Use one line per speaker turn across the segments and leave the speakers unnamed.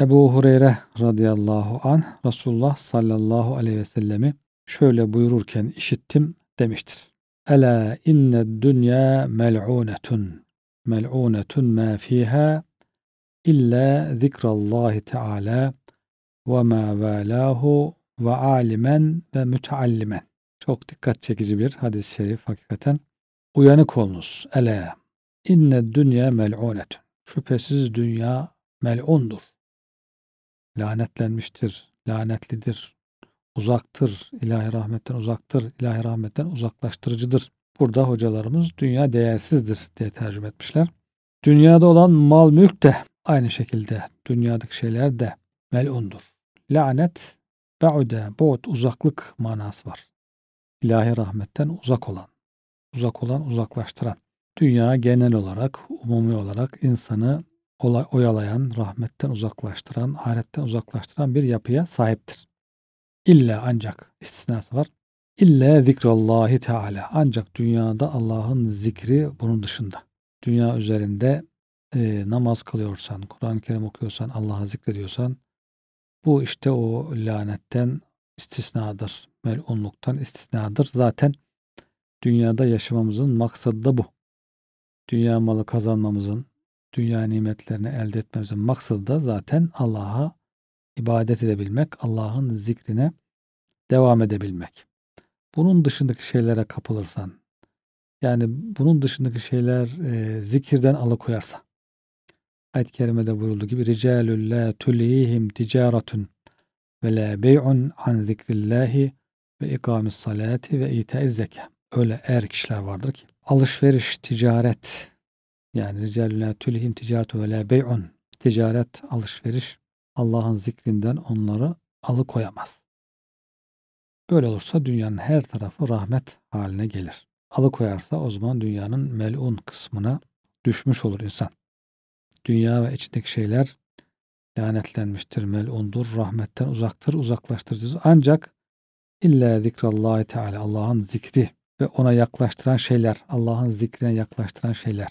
Ebu Hureyre radıyallahu an Resulullah sallallahu aleyhi ve sellemi şöyle buyururken işittim demiştir. Ela inne dünya mel'unetun mel'unetun ma fiha illa zikrallahi teala ve ma velahu ve alimen ve müteallimen. Çok dikkat çekici bir hadis-i şerif hakikaten. Uyanık olunuz. Ela, inne dünya mel'unetun. Şüphesiz dünya mel'undur lanetlenmiştir, lanetlidir, uzaktır, ilahi rahmetten uzaktır, ilahi rahmetten uzaklaştırıcıdır. Burada hocalarımız dünya değersizdir diye tercüme etmişler. Dünyada olan mal mülk de aynı şekilde dünyadaki şeyler de melundur. Lanet, ba'de, bu'd, uzaklık manası var. İlahi rahmetten uzak olan, uzak olan uzaklaştıran. Dünya genel olarak, umumi olarak insanı oyalayan, rahmetten uzaklaştıran, ahiretten uzaklaştıran bir yapıya sahiptir. İlla ancak istisnası var. İlla zikrallahi teala. Ancak dünyada Allah'ın zikri bunun dışında. Dünya üzerinde e, namaz kılıyorsan, Kur'an-ı Kerim okuyorsan, Allah'ı zikrediyorsan bu işte o lanetten istisnadır. Melunluktan istisnadır. Zaten dünyada yaşamamızın maksadı da bu. Dünya malı kazanmamızın, dünya nimetlerini elde etmemizin maksadı da zaten Allah'a ibadet edebilmek, Allah'ın zikrine devam edebilmek. Bunun dışındaki şeylere kapılırsan, yani bunun dışındaki şeyler e, zikirden alıkoyarsa, ayet-i kerimede buyurulduğu gibi رِجَالُ لَا تُلِيهِمْ تِجَارَةٌ وَلَا بَيْعٌ عَنْ ذِكْرِ اللّٰهِ وَاِقَامِ الصَّلَاةِ وَاِيْتَ Öyle er kişiler vardır ki alışveriş, ticaret yani ricalü la tülhim ticaretu ve la bey'un. Ticaret, alışveriş Allah'ın zikrinden onları alıkoyamaz. Böyle olursa dünyanın her tarafı rahmet haline gelir. Alıkoyarsa o zaman dünyanın melun kısmına düşmüş olur insan. Dünya ve içindeki şeyler lanetlenmiştir, melundur, rahmetten uzaktır, uzaklaştırıcıdır. Ancak illa zikrallahi teala Allah'ın zikri ve ona yaklaştıran şeyler, Allah'ın zikrine yaklaştıran şeyler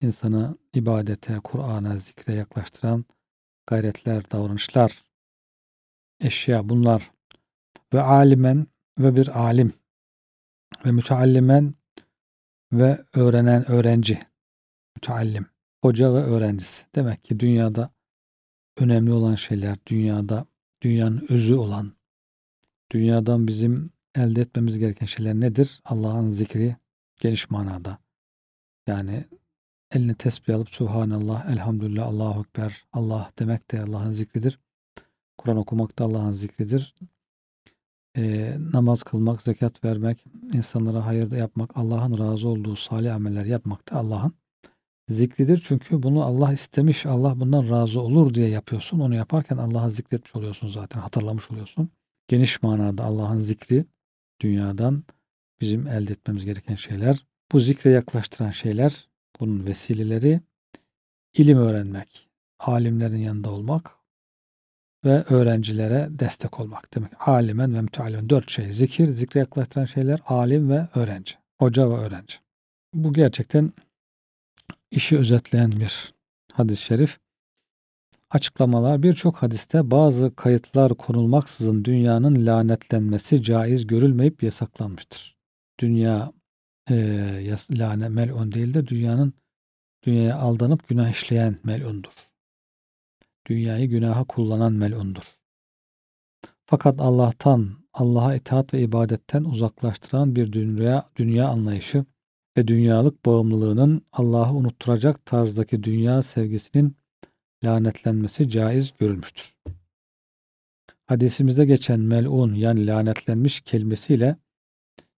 insanı ibadete, Kur'an'a, zikre yaklaştıran gayretler, davranışlar, eşya bunlar ve alimen ve bir alim ve müteallimen ve öğrenen öğrenci müteallim hoca ve öğrencisi demek ki dünyada önemli olan şeyler dünyada dünyanın özü olan dünyadan bizim elde etmemiz gereken şeyler nedir? Allah'ın zikri geniş manada yani eline tesbih alıp Subhanallah, Elhamdülillah, Allahu Ekber, Allah demek de Allah'ın zikridir. Kur'an okumak da Allah'ın zikridir. E, namaz kılmak, zekat vermek, insanlara hayır da yapmak, Allah'ın razı olduğu salih ameller yapmak da Allah'ın zikridir. Çünkü bunu Allah istemiş, Allah bundan razı olur diye yapıyorsun. Onu yaparken Allah'ı zikretmiş oluyorsun zaten, hatırlamış oluyorsun. Geniş manada Allah'ın zikri dünyadan bizim elde etmemiz gereken şeyler. Bu zikre yaklaştıran şeyler bunun vesileleri ilim öğrenmek, alimlerin yanında olmak ve öğrencilere destek olmak demek. Alimen ve müteallimen dört şey. Zikir, zikre yaklaştıran şeyler alim ve öğrenci. Hoca ve öğrenci. Bu gerçekten işi özetleyen bir hadis-i şerif. Açıklamalar birçok hadiste bazı kayıtlar konulmaksızın dünyanın lanetlenmesi caiz görülmeyip yasaklanmıştır. Dünya e, ee, lane melun değil de dünyanın dünyaya aldanıp günah işleyen melundur. Dünyayı günaha kullanan melundur. Fakat Allah'tan, Allah'a itaat ve ibadetten uzaklaştıran bir dünya, dünya anlayışı ve dünyalık bağımlılığının Allah'ı unutturacak tarzdaki dünya sevgisinin lanetlenmesi caiz görülmüştür. Hadisimizde geçen melun yani lanetlenmiş kelimesiyle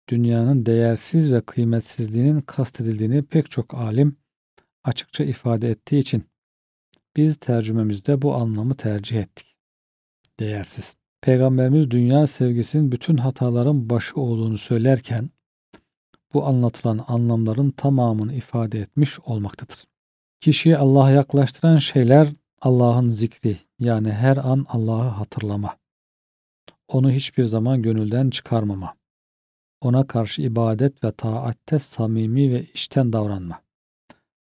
dünyanın değersiz ve kıymetsizliğinin kastedildiğini pek çok alim açıkça ifade ettiği için biz tercümemizde bu anlamı tercih ettik. Değersiz. Peygamberimiz dünya sevgisinin bütün hataların başı olduğunu söylerken bu anlatılan anlamların tamamını ifade etmiş olmaktadır. Kişiyi Allah'a yaklaştıran şeyler Allah'ın zikri yani her an Allah'ı hatırlama. Onu hiçbir zaman gönülden çıkarmama ona karşı ibadet ve taatte samimi ve içten davranma.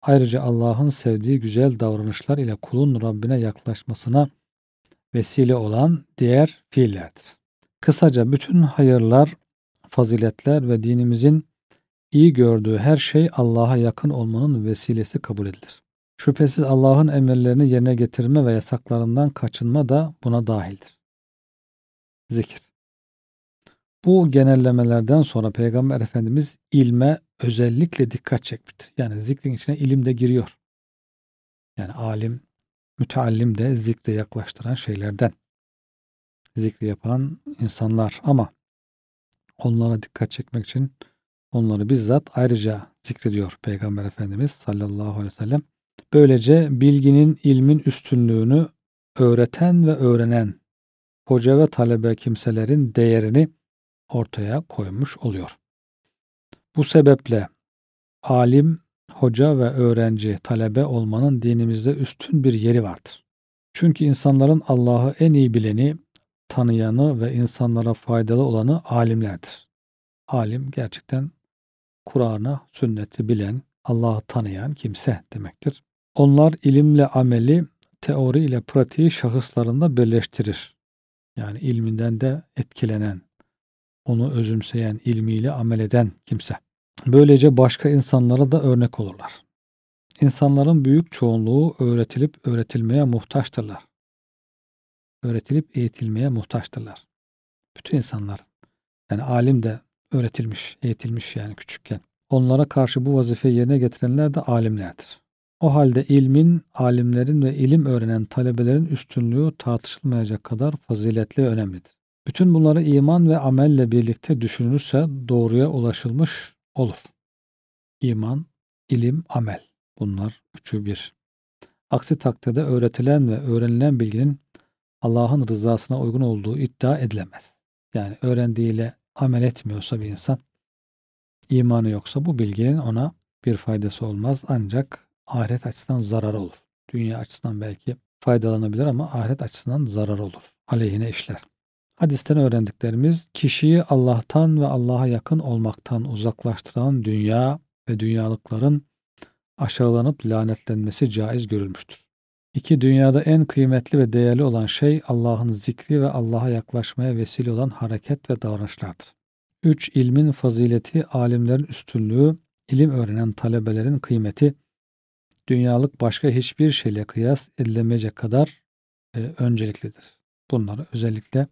Ayrıca Allah'ın sevdiği güzel davranışlar ile kulun Rabbine yaklaşmasına vesile olan diğer fiillerdir. Kısaca bütün hayırlar, faziletler ve dinimizin iyi gördüğü her şey Allah'a yakın olmanın vesilesi kabul edilir. Şüphesiz Allah'ın emirlerini yerine getirme ve yasaklarından kaçınma da buna dahildir. Zikir bu genellemelerden sonra Peygamber Efendimiz ilme özellikle dikkat çekmiştir. Yani zikrin içine ilim de giriyor. Yani alim, müteallim de zikre yaklaştıran şeylerden. Zikri yapan insanlar ama onlara dikkat çekmek için onları bizzat ayrıca zikrediyor Peygamber Efendimiz sallallahu aleyhi ve sellem. Böylece bilginin, ilmin üstünlüğünü öğreten ve öğrenen hoca ve talebe kimselerin değerini ortaya koymuş oluyor. Bu sebeple alim, hoca ve öğrenci, talebe olmanın dinimizde üstün bir yeri vardır. Çünkü insanların Allah'ı en iyi bileni, tanıyanı ve insanlara faydalı olanı alimlerdir. Alim gerçekten Kur'an'ı, sünneti bilen, Allah'ı tanıyan kimse demektir. Onlar ilimle ameli, teori ile pratiği şahıslarında birleştirir. Yani ilminden de etkilenen onu özümseyen, ilmiyle amel eden kimse. Böylece başka insanlara da örnek olurlar. İnsanların büyük çoğunluğu öğretilip öğretilmeye muhtaçtırlar. Öğretilip eğitilmeye muhtaçtırlar. Bütün insanlar. Yani alim de öğretilmiş, eğitilmiş yani küçükken. Onlara karşı bu vazifeyi yerine getirenler de alimlerdir. O halde ilmin, alimlerin ve ilim öğrenen talebelerin üstünlüğü tartışılmayacak kadar faziletli ve önemlidir. Bütün bunları iman ve amelle birlikte düşünürse doğruya ulaşılmış olur. İman, ilim, amel. Bunlar üçü bir. Aksi takdirde öğretilen ve öğrenilen bilginin Allah'ın rızasına uygun olduğu iddia edilemez. Yani öğrendiğiyle amel etmiyorsa bir insan, imanı yoksa bu bilginin ona bir faydası olmaz ancak ahiret açısından zarar olur. Dünya açısından belki faydalanabilir ama ahiret açısından zarar olur. Aleyhine işler. Hadisten öğrendiklerimiz kişiyi Allah'tan ve Allah'a yakın olmaktan uzaklaştıran dünya ve dünyalıkların aşağılanıp lanetlenmesi caiz görülmüştür. İki Dünyada en kıymetli ve değerli olan şey Allah'ın zikri ve Allah'a yaklaşmaya vesile olan hareket ve davranışlardır. Üç ilmin fazileti, alimlerin üstünlüğü, ilim öğrenen talebelerin kıymeti, dünyalık başka hiçbir şeyle kıyas edilemeyecek kadar e, önceliklidir. Bunları özellikle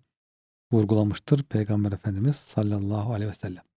vurgulamıştır Peygamber Efendimiz sallallahu aleyhi ve sellem.